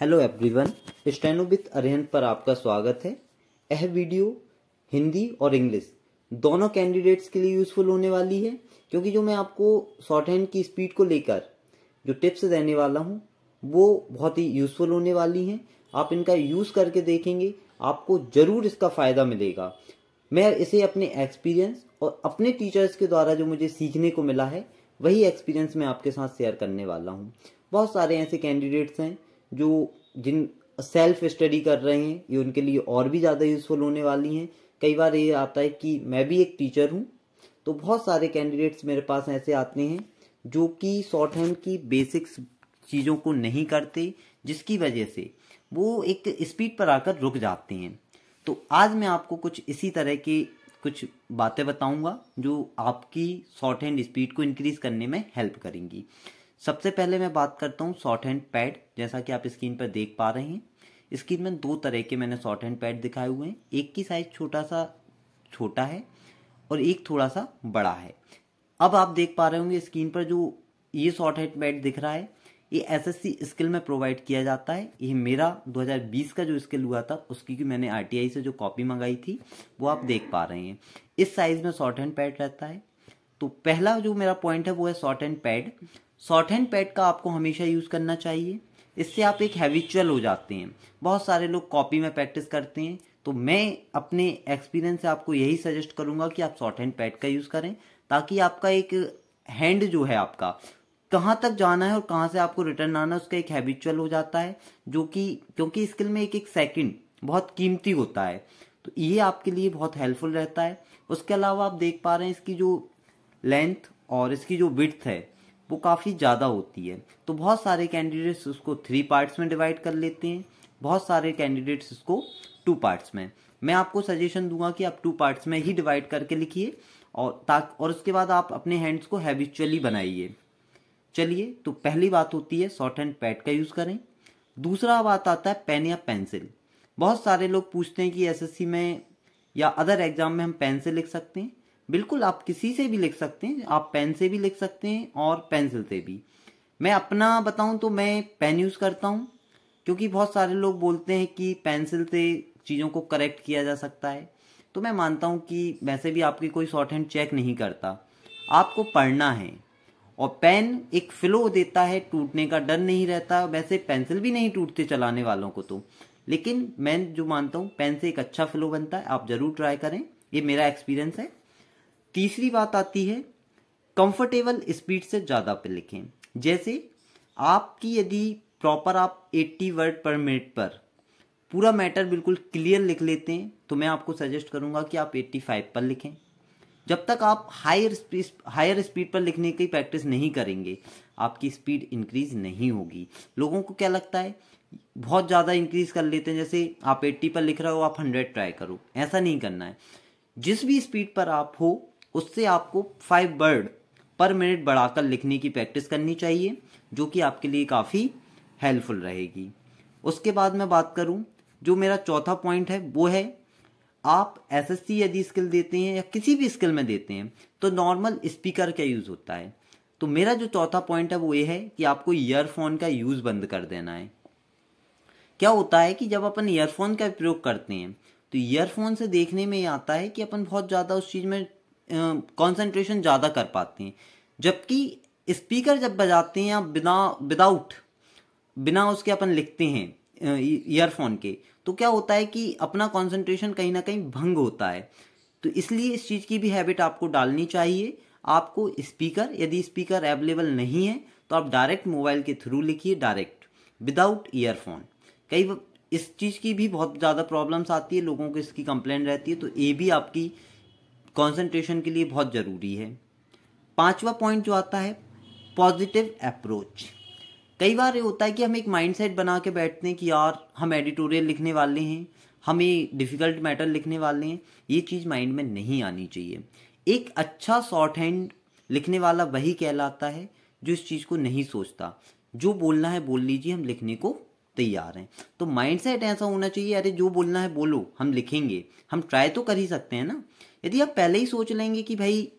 hello everyone steno with Arihan पर आपका स्वागत है यह वीडियो हिंदी और इंग्लिश दोनों कैंडिडेट्स के लिए यूजफुल होने वाली है क्योंकि जो मैं आपको शॉर्ट हैंड की स्पीड को लेकर जो टिप्स देने वाला हूँ वो बहुत ही यूजफुल होने वाली हैं आप इनका यूज़ करके देखेंगे आपको ज़रूर इसका फ़ायदा मिलेगा मैं इसे अपने एक्सपीरियंस और अपने टीचर्स के द्वारा जो मुझे सीखने को मिला है वही एक्सपीरियंस मैं आपके साथ शेयर करने वाला हूँ बहुत सारे ऐसे कैंडिडेट्स हैं जो जिन सेल्फ स्टडी कर रहे हैं ये उनके लिए और भी ज़्यादा यूज़फुल होने वाली हैं कई बार ये आता है कि मैं भी एक टीचर हूँ तो बहुत सारे कैंडिडेट्स मेरे पास ऐसे आते हैं जो कि शॉर्ट हैंड की बेसिक्स चीज़ों को नहीं करते जिसकी वजह से वो एक स्पीड पर आकर रुक जाते हैं तो आज मैं आपको कुछ इसी तरह की कुछ बातें बताऊंगा जो आपकी शॉर्ट हैंड स्पीड को इंक्रीज़ करने में हेल्प करेंगी सबसे पहले मैं बात करता हूँ शॉर्ट हैंड पैड जैसा कि आप स्क्रीन पर देख पा रहे हैं स्क्रीन में दो तरह के मैंने शॉर्ट हैंड पैड दिखाए हुए हैं एक की साइज़ छोटा सा छोटा है और एक थोड़ा सा बड़ा है अब आप देख पा रहे होंगे स्क्रीन पर जो ये शॉर्ट हैंड पैड दिख रहा है ये एसएससी स्किल में प्रोवाइड किया जाता है ये मेरा 2020 का जो स्किल हुआ था उसकी की मैंने आरटीआई से जो कॉपी मंगाई थी वो आप देख पा रहे हैं इस साइज़ में शॉर्ट हैंड पैड रहता है तो पहला जो मेरा पॉइंट है वो है shorthand pad shorthand pad का आपको हमेशा यूज़ करना चाहिए इससे आप एक हैबिचुअल हो जाते हैं बहुत सारे लोग कॉपी में प्रैक्टिस करते हैं तो मैं अपने एक्सपीरियंस से आपको यही सजेस्ट करूंगा कि आप शॉर्ट हैंड पैड का यूज़ करें ताकि आपका एक हैंड जो है आपका कहाँ तक जाना है और कहाँ से आपको रिटर्न आना है उसका एक हैबिचुअल हो जाता है जो कि क्योंकि स्किल में एक एक सेकंड बहुत कीमती होता है तो ये आपके लिए बहुत हेल्पफुल रहता है उसके अलावा आप देख पा रहे हैं इसकी जो लेंथ और इसकी जो विथ है वो काफ़ी ज़्यादा होती है तो बहुत सारे कैंडिडेट्स उसको थ्री पार्ट्स में डिवाइड कर लेते हैं बहुत सारे कैंडिडेट्स इसको टू पार्ट्स में मैं आपको सजेशन दूंगा कि आप टू पार्ट्स में ही डिवाइड करके लिखिए और ताकि और उसके बाद आप अपने हैंड्स को हैबिचुअली बनाइए चलिए तो पहली बात होती है शॉर्ट हैंड पैड का यूज़ करें दूसरा बात आता है पेन या पेंसिल बहुत सारे लोग पूछते हैं कि एसएससी में या अदर एग्ज़ाम में हम पेन से लिख सकते हैं बिल्कुल आप किसी से भी लिख सकते हैं आप पेन से भी लिख सकते हैं और पेंसिल से भी मैं अपना बताऊं तो मैं पेन यूज़ करता हूं क्योंकि बहुत सारे लोग बोलते हैं कि पेंसिल से चीज़ों को करेक्ट किया जा सकता है तो मैं मानता हूं कि वैसे भी आपकी कोई शॉर्ट हैंड चेक नहीं करता आपको पढ़ना है और पेन एक फ्लो देता है टूटने का डर नहीं रहता वैसे पेंसिल भी नहीं टूटते चलाने वालों को तो लेकिन मैं जो मानता हूँ पेन से एक अच्छा फ्लो बनता है आप ज़रूर ट्राई करें ये मेरा एक्सपीरियंस है तीसरी बात आती है कंफर्टेबल स्पीड से ज़्यादा पे लिखें जैसे आपकी यदि प्रॉपर आप 80 वर्ड पर मिनट पर पूरा मैटर बिल्कुल क्लियर लिख लेते हैं तो मैं आपको सजेस्ट करूंगा कि आप 85 पर लिखें जब तक आप हायर हायर स्पीड पर लिखने की प्रैक्टिस नहीं करेंगे आपकी स्पीड इंक्रीज नहीं होगी लोगों को क्या लगता है बहुत ज़्यादा इंक्रीज कर लेते हैं जैसे आप 80 पर लिख रहे हो आप 100 ट्राई करो ऐसा नहीं करना है जिस भी स्पीड पर आप हो उससे आपको फाइव वर्ड पर मिनट बढ़ाकर लिखने की प्रैक्टिस करनी चाहिए जो कि आपके लिए काफ़ी हेल्पफुल रहेगी उसके बाद मैं बात करूं जो मेरा चौथा पॉइंट है वो है आप एसएससी यदि स्किल देते हैं या किसी भी स्किल में देते हैं तो नॉर्मल स्पीकर का यूज़ होता है तो मेरा जो चौथा पॉइंट है वो ये है कि आपको ईयरफोन का यूज़ बंद कर देना है क्या होता है कि जब अपन ईयरफोन का प्रयोग करते हैं तो ईयरफोन से देखने में आता है कि अपन बहुत ज़्यादा उस चीज़ में कंसंट्रेशन ज़्यादा कर पाते हैं जबकि स्पीकर जब बजाते हैं आप बिना विदाउट बिना उसके अपन लिखते हैं ईयरफोन के तो क्या होता है कि अपना कंसंट्रेशन कहीं ना कहीं भंग होता है तो इसलिए इस चीज़ की भी हैबिट आपको डालनी चाहिए आपको स्पीकर यदि स्पीकर अवेलेबल नहीं है तो आप डायरेक्ट मोबाइल के थ्रू लिखिए डायरेक्ट विदाउट ईयरफोन कई इस चीज़ की भी बहुत ज़्यादा प्रॉब्लम्स आती है लोगों को इसकी कंप्लेंट रहती है तो ये भी आपकी कंसंट्रेशन के लिए बहुत ज़रूरी है पांचवा पॉइंट जो आता है पॉजिटिव अप्रोच कई बार ये होता है कि हम एक माइंडसेट बना के बैठते हैं कि यार हम एडिटोरियल लिखने वाले हैं हमें डिफ़िकल्ट मैटर लिखने वाले हैं ये चीज़ माइंड में नहीं आनी चाहिए एक अच्छा शॉर्ट हैंड लिखने वाला वही कहलाता है जो इस चीज़ को नहीं सोचता जो बोलना है बोल लीजिए हम लिखने को तैयार हैं तो माइंडसेट ऐसा होना चाहिए अरे जो बोलना है बोलो हम लिखेंगे हम ट्राई तो कर ही सकते हैं ना यदि आप पहले ही सोच लेंगे कि भाई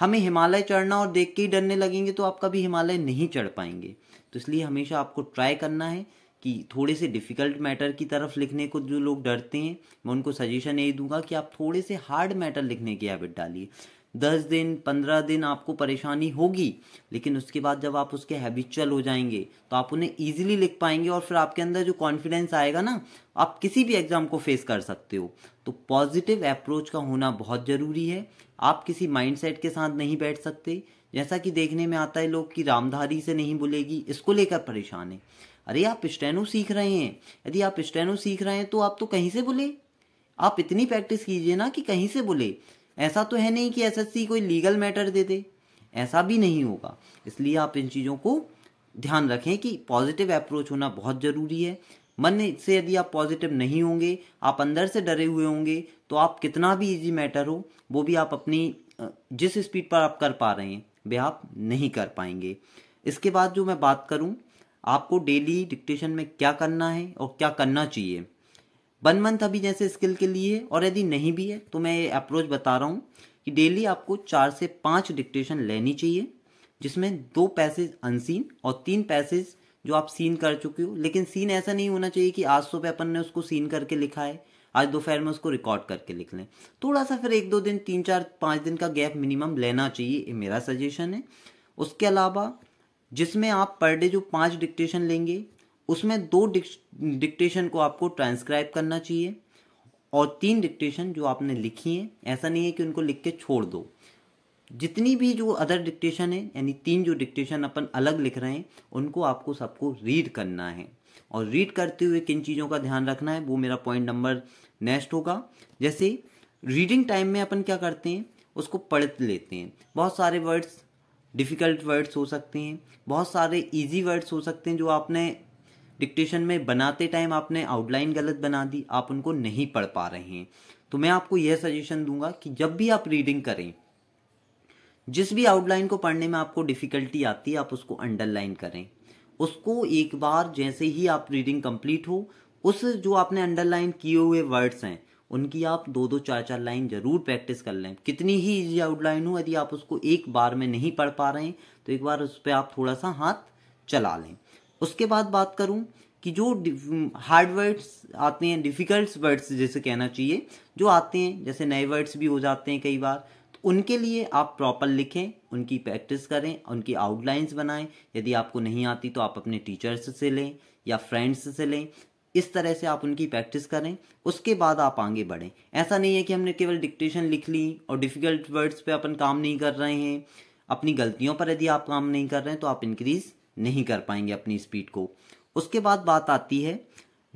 हमें हिमालय चढ़ना और देख के ही डरने लगेंगे तो आप कभी हिमालय नहीं चढ़ पाएंगे तो इसलिए हमेशा आपको ट्राई करना है कि थोड़े से डिफ़िकल्ट मैटर की तरफ लिखने को जो लोग डरते हैं मैं उनको सजेशन यही दूंगा कि आप थोड़े से हार्ड मैटर लिखने की हैबिट डालिए दस दिन पंद्रह दिन आपको परेशानी होगी लेकिन उसके बाद जब आप उसके हैबिचुअल हो जाएंगे तो आप उन्हें ईजिली लिख पाएंगे और फिर आपके अंदर जो कॉन्फिडेंस आएगा ना आप किसी भी एग्ज़ाम को फेस कर सकते हो तो पॉजिटिव अप्रोच का होना बहुत ज़रूरी है आप किसी माइंडसेट के साथ नहीं बैठ सकते जैसा कि देखने में आता है लोग कि रामधारी से नहीं बोलेगी इसको लेकर परेशान है अरे आप स्टेनो सीख रहे हैं यदि आप स्टेनो सीख रहे हैं तो आप तो कहीं से बोले आप इतनी प्रैक्टिस कीजिए ना कि कहीं से बोले ऐसा तो है नहीं कि एसएससी कोई लीगल मैटर दे दे ऐसा भी नहीं होगा इसलिए आप इन चीज़ों को ध्यान रखें कि पॉजिटिव अप्रोच होना बहुत ज़रूरी है मन से यदि आप पॉजिटिव नहीं होंगे आप अंदर से डरे हुए होंगे तो आप कितना भी इजी मैटर हो वो भी आप अपनी जिस स्पीड पर आप कर पा रहे हैं वे आप नहीं कर पाएंगे इसके बाद जो मैं बात करूं आपको डेली डिक्टेशन में क्या करना है और क्या करना चाहिए वन मंथ अभी जैसे स्किल के लिए है और यदि नहीं भी है तो मैं ये अप्रोच बता रहा हूँ कि डेली आपको चार से पाँच डिक्टेशन लेनी चाहिए जिसमें दो पैसेज अनसीन और तीन पैसेज जो आप सीन कर चुके हो लेकिन सीन ऐसा नहीं होना चाहिए कि आज सुबह अपन ने उसको सीन करके लिखा है आज दोपहर में उसको रिकॉर्ड करके लिख लें थोड़ा सा फिर एक दो दिन तीन चार पाँच दिन का गैप मिनिमम लेना चाहिए ये मेरा सजेशन है उसके अलावा जिसमें आप पर डे जो पाँच डिक्टेशन लेंगे उसमें दो डिक्टेशन को आपको ट्रांसक्राइब करना चाहिए और तीन डिक्टेशन जो आपने लिखी हैं ऐसा नहीं है कि उनको लिख के छोड़ दो जितनी भी जो अदर डिक्टेशन है यानी तीन जो डिक्टेशन अपन अलग लिख रहे हैं उनको आपको सबको रीड करना है और रीड करते हुए किन चीज़ों का ध्यान रखना है वो मेरा पॉइंट नंबर नेक्स्ट होगा जैसे रीडिंग टाइम में अपन क्या करते हैं उसको पढ़ लेते हैं बहुत सारे वर्ड्स डिफ़िकल्ट वर्ड्स हो सकते हैं बहुत सारे इजी वर्ड्स हो सकते हैं जो आपने डिक्टेशन में बनाते टाइम आपने आउटलाइन गलत बना दी आप उनको नहीं पढ़ पा रहे हैं तो मैं आपको यह सजेशन दूंगा कि जब भी आप रीडिंग करें जिस भी आउटलाइन को पढ़ने में आपको डिफ़िकल्टी आती है आप उसको अंडरलाइन करें उसको एक बार जैसे ही आप रीडिंग कंप्लीट हो उस जो आपने अंडरलाइन किए हुए वर्ड्स हैं उनकी आप दो दो चार चार लाइन जरूर प्रैक्टिस कर लें कितनी ही इजी आउटलाइन हो यदि आप उसको एक बार में नहीं पढ़ पा रहे हैं तो एक बार उस पर आप थोड़ा सा हाथ चला लें उसके बाद बात करूँ कि जो हार्ड वर्ड्स आते हैं डिफ़िकल्ट वर्ड्स जैसे कहना चाहिए जो आते हैं जैसे नए वर्ड्स भी हो जाते हैं कई बार तो उनके लिए आप प्रॉपर लिखें उनकी प्रैक्टिस करें उनकी आउटलाइंस बनाएं यदि आपको नहीं आती तो आप अपने टीचर्स से लें या फ्रेंड्स से लें इस तरह से आप उनकी प्रैक्टिस करें उसके बाद आप आगे बढ़ें ऐसा नहीं है कि हमने केवल डिक्टेशन लिख ली और डिफ़िकल्ट वर्ड्स पे अपन काम नहीं कर रहे हैं अपनी गलतियों पर यदि आप काम नहीं कर रहे हैं तो आप इंक्रीज़ नहीं कर पाएंगे अपनी स्पीड को उसके बाद बात आती है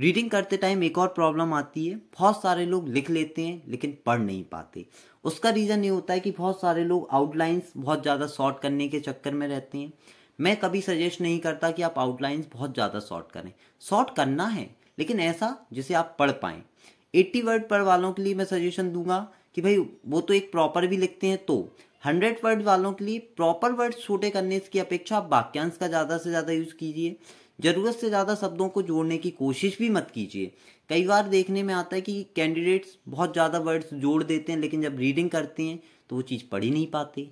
रीडिंग करते टाइम एक और प्रॉब्लम आती है बहुत सारे लोग लिख लेते हैं लेकिन पढ़ नहीं पाते उसका रीज़न ये होता है कि बहुत सारे लोग आउटलाइंस बहुत ज़्यादा शॉर्ट करने के चक्कर में रहते हैं मैं कभी सजेस्ट नहीं करता कि आप आउटलाइंस बहुत ज़्यादा शॉर्ट करें शॉर्ट करना है लेकिन ऐसा जिसे आप पढ़ पाए एट्टी वर्ड पर वालों के लिए मैं सजेशन दूंगा कि भाई वो तो एक प्रॉपर भी लिखते हैं तो हंड्रेड वर्ड वालों के लिए प्रॉपर वर्ड छोटे करने की अपेक्षा आप वाक्यांश का ज़्यादा से ज़्यादा यूज़ कीजिए ज़रूरत से ज़्यादा शब्दों को जोड़ने की कोशिश भी मत कीजिए कई बार देखने में आता है कि कैंडिडेट्स बहुत ज़्यादा वर्ड्स जोड़ देते हैं लेकिन जब रीडिंग करते हैं तो वो चीज़ पढ़ ही नहीं पाते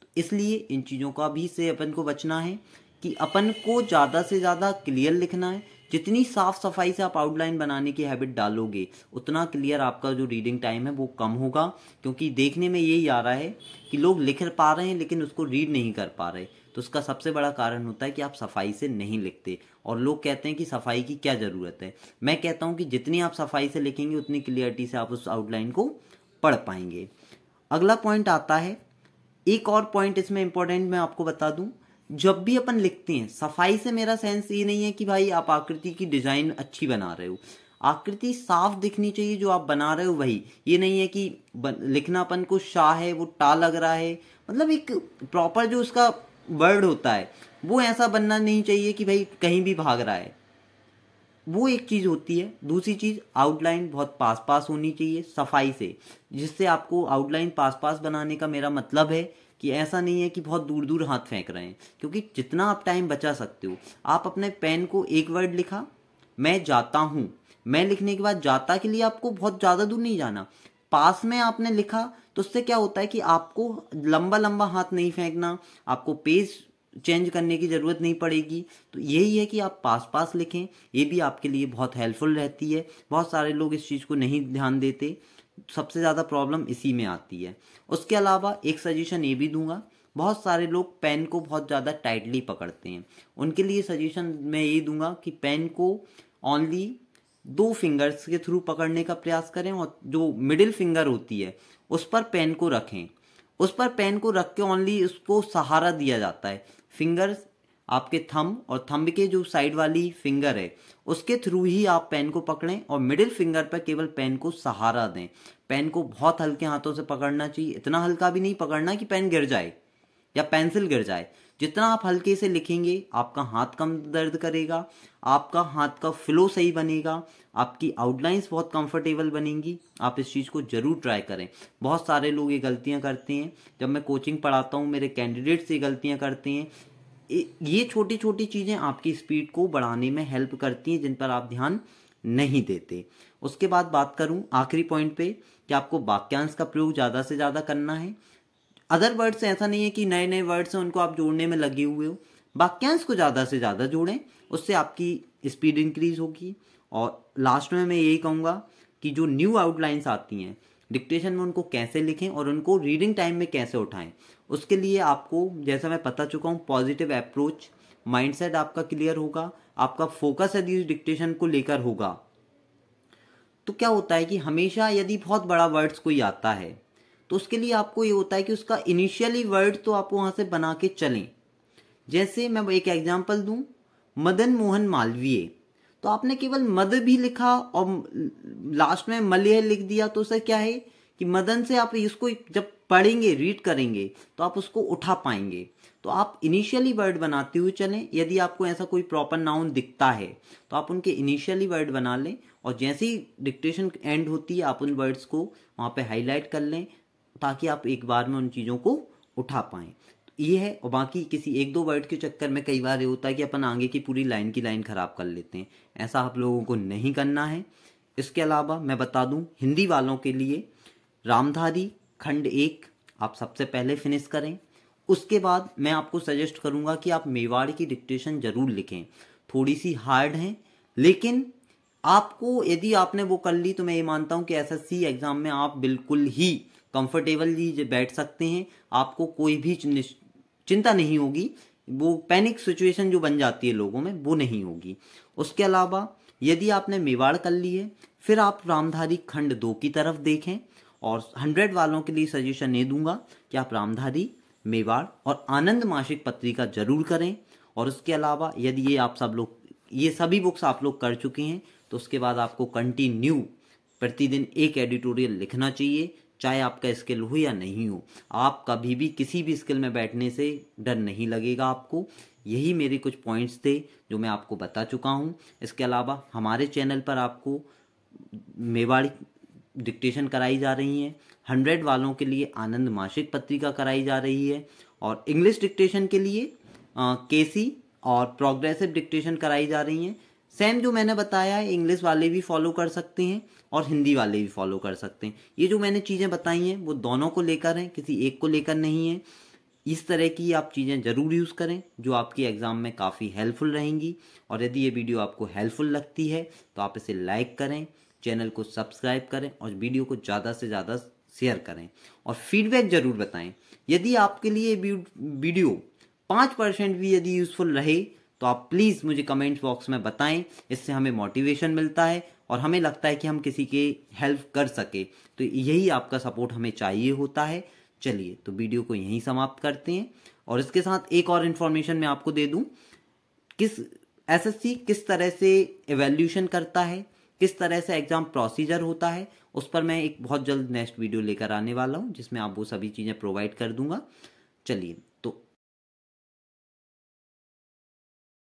तो इसलिए इन चीज़ों का भी से अपन को बचना है कि अपन को ज़्यादा से ज़्यादा क्लियर लिखना है जितनी साफ सफाई से आप आउटलाइन बनाने की हैबिट डालोगे उतना क्लियर आपका जो रीडिंग टाइम है वो कम होगा क्योंकि देखने में यही आ रहा है कि लोग लिख पा रहे हैं लेकिन उसको रीड नहीं कर पा रहे तो उसका सबसे बड़ा कारण होता है कि आप सफाई से नहीं लिखते और लोग कहते हैं कि सफाई की क्या ज़रूरत है मैं कहता हूं कि जितनी आप सफाई से लिखेंगे उतनी क्लियरिटी से आप उस आउटलाइन को पढ़ पाएंगे अगला पॉइंट आता है एक और पॉइंट इसमें इम्पोर्टेंट मैं आपको बता दूं जब भी अपन लिखते हैं सफाई से मेरा सेंस ये नहीं है कि भाई आप आकृति की डिजाइन अच्छी बना रहे हो आकृति साफ दिखनी चाहिए जो आप बना रहे हो वही ये नहीं है कि लिखना अपन को शाह है वो टा लग रहा है मतलब एक प्रॉपर जो उसका वर्ड होता है वो ऐसा बनना नहीं चाहिए कि भाई कहीं भी भाग रहा है वो एक चीज़ होती है दूसरी चीज़ आउटलाइन बहुत पास पास होनी चाहिए सफाई से जिससे आपको आउटलाइन पास पास बनाने का मेरा मतलब है कि ऐसा नहीं है कि बहुत दूर दूर हाथ फेंक रहे हैं क्योंकि जितना आप टाइम बचा सकते हो आप अपने पेन को एक वर्ड लिखा मैं जाता हूँ मैं लिखने के बाद जाता के लिए आपको बहुत ज़्यादा दूर नहीं जाना पास में आपने लिखा तो उससे क्या होता है कि आपको लंबा लंबा हाथ नहीं फेंकना आपको पेज चेंज करने की ज़रूरत नहीं पड़ेगी तो यही है कि आप पास पास लिखें ये भी आपके लिए बहुत हेल्पफुल रहती है बहुत सारे लोग इस चीज़ को नहीं ध्यान देते सबसे ज़्यादा प्रॉब्लम इसी में आती है उसके अलावा एक सजेशन ये भी दूंगा बहुत सारे लोग पेन को बहुत ज़्यादा टाइटली पकड़ते हैं उनके लिए सजेशन मैं ये दूंगा कि पेन को ओनली दो फिंगर्स के थ्रू पकड़ने का प्रयास करें और जो मिडिल फिंगर होती है उस पर पेन को रखें उस पर पेन को रख के ओनली उसको सहारा दिया जाता है फिंगर्स आपके थंब और थंब के जो साइड वाली फिंगर है उसके थ्रू ही आप पेन को पकड़ें और मिडिल फिंगर पर केवल पेन को सहारा दें पेन को बहुत हल्के हाथों से पकड़ना चाहिए इतना हल्का भी नहीं पकड़ना कि पेन गिर जाए या पेंसिल गिर जाए जितना आप हल्के से लिखेंगे आपका हाथ कम दर्द करेगा आपका हाथ का फ्लो सही बनेगा आपकी आउटलाइंस बहुत कंफर्टेबल बनेंगी आप इस चीज़ को ज़रूर ट्राई करें बहुत सारे लोग ये गलतियाँ करते हैं जब मैं कोचिंग पढ़ाता हूँ मेरे कैंडिडेट्स ये गलतियाँ करते हैं ये छोटी छोटी चीज़ें आपकी स्पीड को बढ़ाने में हेल्प करती हैं जिन पर आप ध्यान नहीं देते उसके बाद बात करूं आखिरी पॉइंट पे कि आपको वाक्यांश का प्रयोग ज़्यादा से ज़्यादा करना है अदर वर्ड्स ऐसा नहीं है कि नए नए वर्ड्स हैं उनको आप जोड़ने में लगे हुए हो वाक्यांश को ज़्यादा से ज़्यादा जोड़ें उससे आपकी स्पीड इंक्रीज होगी और लास्ट में मैं यही कहूँगा कि जो न्यू आउटलाइंस आती हैं डिक्टेशन में उनको कैसे लिखें और उनको रीडिंग टाइम में कैसे उठाएं उसके लिए आपको जैसा मैं बता चुका हूँ पॉजिटिव अप्रोच माइंडसेट आपका क्लियर होगा आपका फोकस यदि उस डिक्टेशन को लेकर होगा तो क्या होता है कि हमेशा यदि बहुत बड़ा वर्ड्स कोई आता है तो उसके लिए आपको ये होता है कि उसका इनिशियली वर्ड तो आप वहाँ से बना के चलें जैसे मैं एक एग्जाम्पल दूँ मदन मोहन मालवीय तो आपने केवल मद भी लिखा और लास्ट में मलय लिख दिया तो उसे क्या है कि मदन से आप इसको जब पढ़ेंगे रीड करेंगे तो आप उसको उठा पाएंगे तो आप इनिशियली वर्ड बनाते हुए चलें यदि आपको ऐसा कोई प्रॉपर नाउन दिखता है तो आप उनके इनिशियली वर्ड बना लें और जैसे ही डिक्टेशन एंड होती है आप उन वर्ड्स को वहाँ पे हाईलाइट कर लें ताकि आप एक बार में उन चीज़ों को उठा पाएँ ये है और बाकी किसी एक दो वर्ड के चक्कर में कई बार ये होता है कि अपन आगे की पूरी लाइन की लाइन ख़राब कर लेते हैं ऐसा आप लोगों को नहीं करना है इसके अलावा मैं बता दूं हिंदी वालों के लिए रामधारी खंड एक आप सबसे पहले फिनिश करें उसके बाद मैं आपको सजेस्ट करूंगा कि आप मेवाड़ की डिक्टेशन ज़रूर लिखें थोड़ी सी हार्ड है लेकिन आपको यदि आपने वो कर ली तो मैं ये मानता हूँ कि एसएससी एग्ज़ाम में आप बिल्कुल ही कंफर्टेबली बैठ सकते हैं आपको कोई भी चिंता नहीं होगी वो पैनिक सिचुएशन जो बन जाती है लोगों में वो नहीं होगी उसके अलावा यदि आपने मेवाड़ कर ली है फिर आप रामधारी खंड दो की तरफ देखें और हंड्रेड वालों के लिए सजेशन ये दूंगा कि आप रामधारी मेवाड़ और आनंद मासिक पत्रिका जरूर करें और उसके अलावा यदि ये आप सब लोग ये सभी बुक्स आप लोग कर चुके हैं तो उसके बाद आपको कंटिन्यू प्रतिदिन एक एडिटोरियल लिखना चाहिए चाहे आपका स्किल हो या नहीं हो आप कभी भी किसी भी स्किल में बैठने से डर नहीं लगेगा आपको यही मेरे कुछ पॉइंट्स थे जो मैं आपको बता चुका हूँ इसके अलावा हमारे चैनल पर आपको मेवाड़ डिक्टेशन कराई जा रही हैं हंड्रेड वालों के लिए आनंद मासिक पत्रिका कराई जा रही है और इंग्लिश डिक्टेशन के लिए के सी और प्रोग्रेसिव डिक्टेशन कराई जा रही हैं सेम जो मैंने बताया है इंग्लिश वाले भी फॉलो कर सकते हैं और हिंदी वाले भी फॉलो कर सकते हैं ये जो मैंने चीज़ें बताई हैं वो दोनों को लेकर हैं किसी एक को लेकर नहीं है इस तरह की आप चीज़ें ज़रूर यूज़ करें जो आपकी एग्ज़ाम में काफ़ी हेल्पफुल रहेंगी और यदि ये वीडियो आपको हेल्पफुल लगती है तो आप इसे लाइक करें चैनल को सब्सक्राइब करें और वीडियो को ज़्यादा से ज़्यादा शेयर करें और फीडबैक ज़रूर बताएं यदि आपके लिए वीडियो पाँच परसेंट भी यदि यूज़फुल रहे तो आप प्लीज़ मुझे कमेंट बॉक्स में बताएं इससे हमें मोटिवेशन मिलता है और हमें लगता है कि हम किसी के हेल्प कर सके तो यही आपका सपोर्ट हमें चाहिए होता है चलिए तो वीडियो को यहीं समाप्त करते हैं और इसके साथ एक और इन्फॉर्मेशन मैं आपको दे दूँ किस एसएससी किस तरह से एवेल्यूशन करता है किस तरह से एग्ज़ाम प्रोसीजर होता है उस पर मैं एक बहुत जल्द नेक्स्ट वीडियो लेकर आने वाला हूँ जिसमें आप वो सभी चीज़ें प्रोवाइड कर दूंगा चलिए